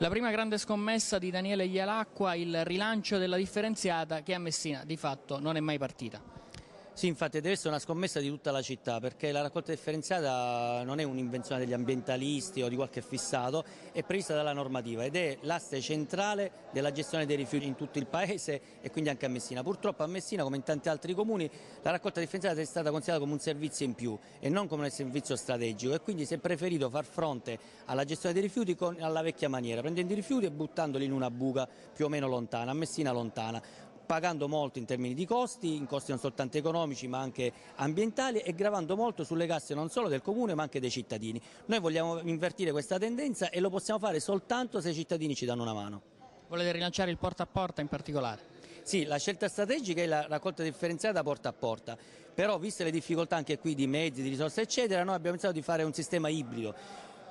La prima grande scommessa di Daniele Ialacqua, il rilancio della differenziata che a Messina di fatto non è mai partita. Sì, infatti deve essere una scommessa di tutta la città perché la raccolta differenziata non è un'invenzione degli ambientalisti o di qualche fissato, è prevista dalla normativa ed è l'asse centrale della gestione dei rifiuti in tutto il paese e quindi anche a Messina. Purtroppo a Messina, come in tanti altri comuni, la raccolta differenziata è stata considerata come un servizio in più e non come un servizio strategico e quindi si è preferito far fronte alla gestione dei rifiuti con, alla vecchia maniera, prendendo i rifiuti e buttandoli in una buca più o meno lontana, a Messina lontana pagando molto in termini di costi, in costi non soltanto economici ma anche ambientali e gravando molto sulle casse non solo del Comune ma anche dei cittadini. Noi vogliamo invertire questa tendenza e lo possiamo fare soltanto se i cittadini ci danno una mano. Volete rilanciare il porta a porta in particolare? Sì, la scelta strategica è la raccolta differenziata porta a porta, però viste le difficoltà anche qui di mezzi, di risorse eccetera, noi abbiamo pensato di fare un sistema ibrido,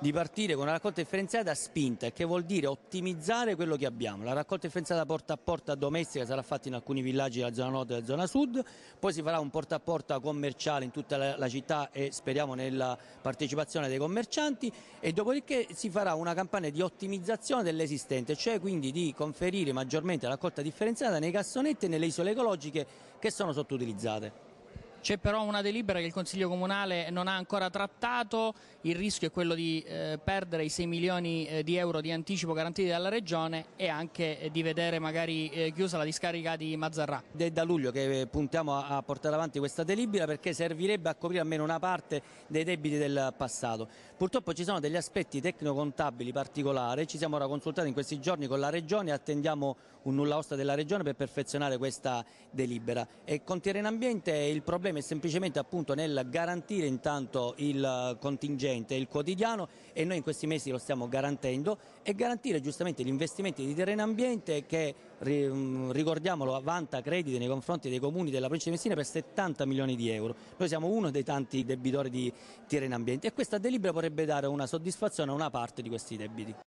di partire con una raccolta differenziata spinta, che vuol dire ottimizzare quello che abbiamo. La raccolta differenziata porta a porta domestica sarà fatta in alcuni villaggi della zona nord e della zona sud, poi si farà un porta a porta commerciale in tutta la, la città e speriamo nella partecipazione dei commercianti e dopodiché si farà una campagna di ottimizzazione dell'esistente, cioè quindi di conferire maggiormente la raccolta differenziata nei cassonetti e nelle isole ecologiche che sono sottoutilizzate. C'è però una delibera che il Consiglio Comunale non ha ancora trattato, il rischio è quello di eh, perdere i 6 milioni eh, di euro di anticipo garantiti dalla Regione e anche eh, di vedere magari eh, chiusa la discarica di Mazzarrà. È da luglio che eh, puntiamo a, a portare avanti questa delibera perché servirebbe a coprire almeno una parte dei debiti del passato. Purtroppo ci sono degli aspetti tecnocontabili particolari, ci siamo ora consultati in questi giorni con la Regione e attendiamo un nulla osta della Regione per perfezionare questa delibera. E con Terreno Ambiente il problema problema è semplicemente appunto nel garantire intanto il contingente, il quotidiano e noi in questi mesi lo stiamo garantendo e garantire giustamente gli investimenti di terreno ambiente che ricordiamolo avvanta crediti nei confronti dei comuni della provincia di Messina per 70 milioni di euro. Noi siamo uno dei tanti debitori di Tirena Ambiente e questa delibera potrebbe dare una soddisfazione a una parte di questi debiti.